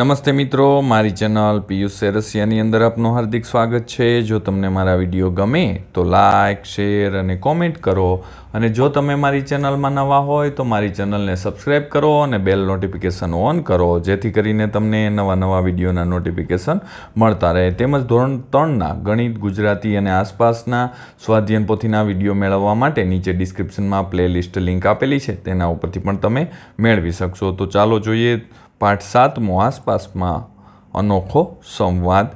નમસ્તે મિત્રો મારી ચેનલ પિયુષ સેરસિયાની અંદર આપનું હાર્દિક સ્વાગત છે જો તમને મારા વિડીયો ગમે તો લાઇક શેર અને કોમેન્ટ કરો અને જો તમે મારી ચેનલમાં નવા હોય તો મારી ચેનલને સબસ્ક્રાઈબ કરો અને બેલ નોટિફિકેશન ઓન કરો જેથી કરીને તમને નવા નવા વિડીયોના નોટિફિકેશન મળતા રહે તેમજ ધોરણ ત્રણના ગણિત ગુજરાતી અને આસપાસના સ્વાધ્યન પોથીના વિડીયો મેળવવા માટે નીચે ડિસ્ક્રિપ્શનમાં પ્લેલિસ્ટ લિંક આપેલી છે તેના ઉપરથી પણ તમે મેળવી શકશો તો ચાલો જોઈએ પાઠ સાતમો આસપાસમાં અનોખો સંવાદ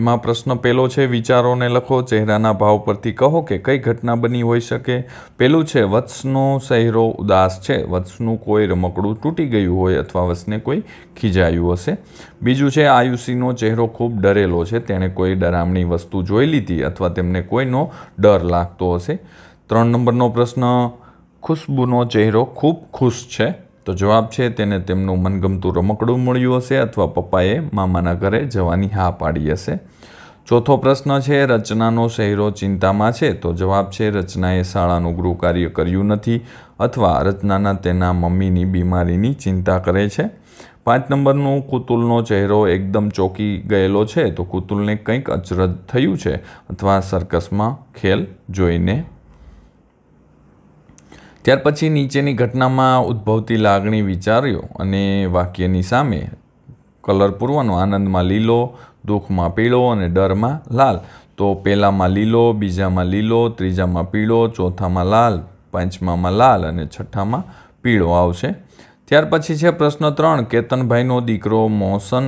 એમાં પ્રશ્ન પહેલો છે વિચારોને લખો ચહેરાના ભાવ પરથી કહો કે કઈ ઘટના બની હોઈ શકે પહેલું છે વત્સનો ચહેરો ઉદાસ છે વત્સનું કોઈ રમકડું તૂટી ગયું હોય અથવા વત્સને કોઈ ખીજાયું હશે બીજું છે આયુષીનો ચહેરો ખૂબ ડરેલો છે તેણે કોઈ ડરામણી વસ્તુ જોઈ લીધી અથવા તેમને કોઈનો ડર લાગતો હશે ત્રણ નંબરનો પ્રશ્ન ખુશ્બુનો ચહેરો ખૂબ ખુશ છે તો જવાબ છે તેને તેમનું મનગમતું રમકડું મળ્યું હશે અથવા પપ્પાએ મામાના ઘરે જવાની હા પાડી હશે ચોથો પ્રશ્ન છે રચનાનો શહેરો ચિંતામાં છે તો જવાબ છે રચનાએ શાળાનું ગૃહ કાર્ય કર્યું નથી અથવા રચનાના તેના મમ્મીની બીમારીની ચિંતા કરે છે પાંચ નંબરનું કુતુલનો ચહેરો એકદમ ચોકી ગયેલો છે તો કુતુલને કંઈક અચરજ થયું છે અથવા સર્કસમાં ખેલ જોઈને ત્યાર પછી નીચેની ઘટનામાં ઉદ્ભવતી લાગણી વિચાર્યો અને વાક્યની સામે કલર પૂરવાનો આનંદમાં લીલો દુઃખમાં પીળો અને ડરમાં લાલ તો પહેલાંમાં લીલો બીજામાં લીલો ત્રીજામાં પીળો ચોથામાં લાલ પાંચમામાં લાલ અને છઠ્ઠામાં પીળો આવશે ત્યાર પછી છે પ્રશ્ન ત્રણ કેતનભાઈનો દીકરો મોશન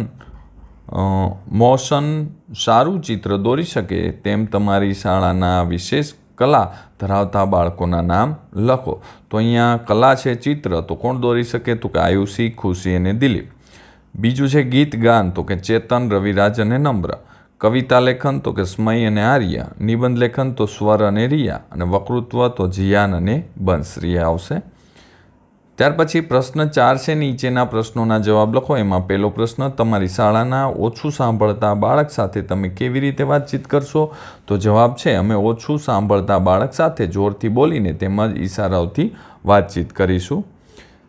મોશન સારું ચિત્ર દોરી શકે તેમ તમારી શાળાના વિશેષ કલા ધરાવતા બાળકોના નામ લખો તો અહીંયા કલા છે ચિત્ર તો કોણ દોરી શકે તો કે આયુષી ખુશી અને દિલીપ બીજું છે ગીત ગાન તો કે ચેતન રવિરાજ અને નમ્ર કવિતા લેખન તો કે સ્મય અને આર્ય નિબંધ લેખન તો સ્વર અને રિયા અને વકૃત્વ તો જિયાન અને બંશ રિયા આવશે ત્યાર પછી પ્રશ્ન ચાર છે નીચેના પ્રશ્નોના જવાબ લખો એમાં પહેલો પ્રશ્ન તમારી શાળાના ઓછું સાંભળતા બાળક સાથે તમે કેવી રીતે વાતચીત કરશો તો જવાબ છે અમે ઓછું સાંભળતા બાળક સાથે જોરથી બોલીને તેમજ ઈશારાઓથી વાતચીત કરીશું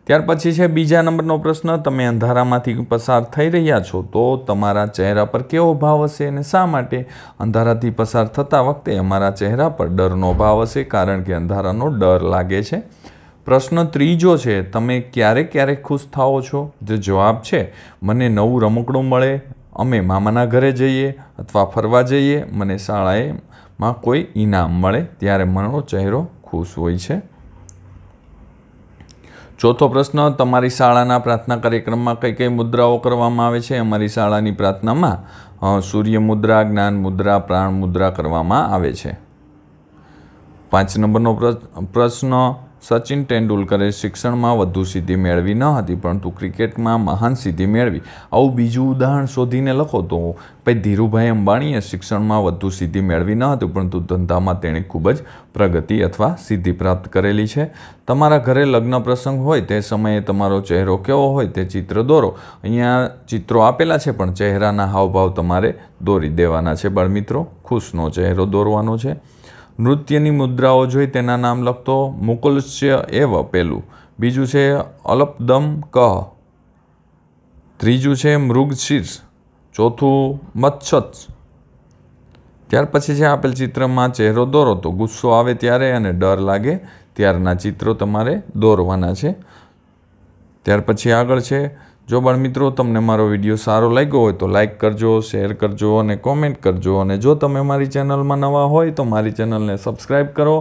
ત્યાર પછી છે બીજા નંબરનો પ્રશ્ન તમે અંધારામાંથી પસાર થઈ રહ્યા છો તો તમારા ચહેરા પર કેવો ભાવ હશે અને શા માટે અંધારાથી પસાર થતા વખતે અમારા ચહેરા પર ડરનો ભાવ હશે કારણ કે અંધારાનો ડર લાગે છે પ્રશ્ન ત્રીજો છે તમે ક્યારેક ક્યારેક ખુશ થાઓ છો જે જવાબ છે મને નવું રમકડું મળે અમે મામાના ઘરે જઈએ અથવા ફરવા જઈએ મને શાળાએ માં કોઈ ઇનામ મળે ત્યારે મારો ચહેરો ખુશ હોય છે ચોથો પ્રશ્ન તમારી શાળાના પ્રાર્થના કાર્યક્રમમાં કઈ કઈ મુદ્રાઓ કરવામાં આવે છે અમારી શાળાની પ્રાર્થનામાં સૂર્ય મુદ્રા જ્ઞાન મુદ્રા પ્રાણ મુદ્રા કરવામાં આવે છે પાંચ નંબરનો પ્રશ્ન સચિન તેંડુલકરે શિક્ષણમાં વધુ સિદ્ધિ મેળવી ન હતી પરંતુ ક્રિકેટમાં મહાન સિદ્ધિ મેળવી આવું બીજું ઉદાહરણ શોધીને લખો તો ભાઈ ધીરુભાઈ અંબાણીએ શિક્ષણમાં વધુ સિદ્ધિ મેળવી ન હતી પરંતુ ધંધામાં તેણે ખૂબ જ પ્રગતિ અથવા સિદ્ધિ પ્રાપ્ત કરેલી છે તમારા ઘરે લગ્ન પ્રસંગ હોય તે સમયે તમારો ચહેરો કેવો હોય તે ચિત્ર દોરો અહીંયા ચિત્રો આપેલા છે પણ ચહેરાના હાવભાવ તમારે દોરી દેવાના છે બાળમિત્રો ખુશનો ચહેરો દોરવાનો છે નૃત્યની મુદ્રાઓ જોઈ તેના નામ લખતો મુકુલસ્ય એવ પેલું બીજું છે અલપદમ કહ ત્રીજું છે મૃગશીર્ષ ચોથું મચ્છત ત્યાર પછી છે આપેલ ચિત્રમાં ચહેરો દોરો તો ગુસ્સો આવે ત્યારે અને ડર લાગે ત્યારના ચિત્રો તમારે દોરવાના છે ત્યાર પછી આગળ છે જો બાળ મિત્રો તમને મારો વિડીયો સારો લાગ્યો હોય તો લાઇક કરજો શેર કરજો અને કોમેન્ટ કરજો અને જો તમે મારી ચેનલમાં નવા હોય તો મારી ચેનલને સબસ્ક્રાઇબ કરો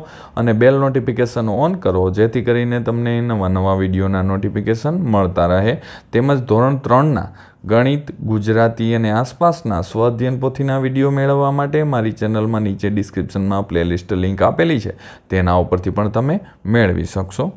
અને બેલ નોટિફિકેશન ઓન કરો જેથી કરીને તમને નવા નવા વિડીયોના નોટિફિકેશન મળતા રહે તેમજ ધોરણ ત્રણના ગણિત ગુજરાતી અને આસપાસના સ્વાધ્યન પોથીના વિડીયો મેળવવા માટે મારી ચેનલમાં નીચે ડિસ્ક્રિપ્શનમાં પ્લેલિસ્ટ લિંક આપેલી છે તેના ઉપરથી પણ તમે મેળવી શકશો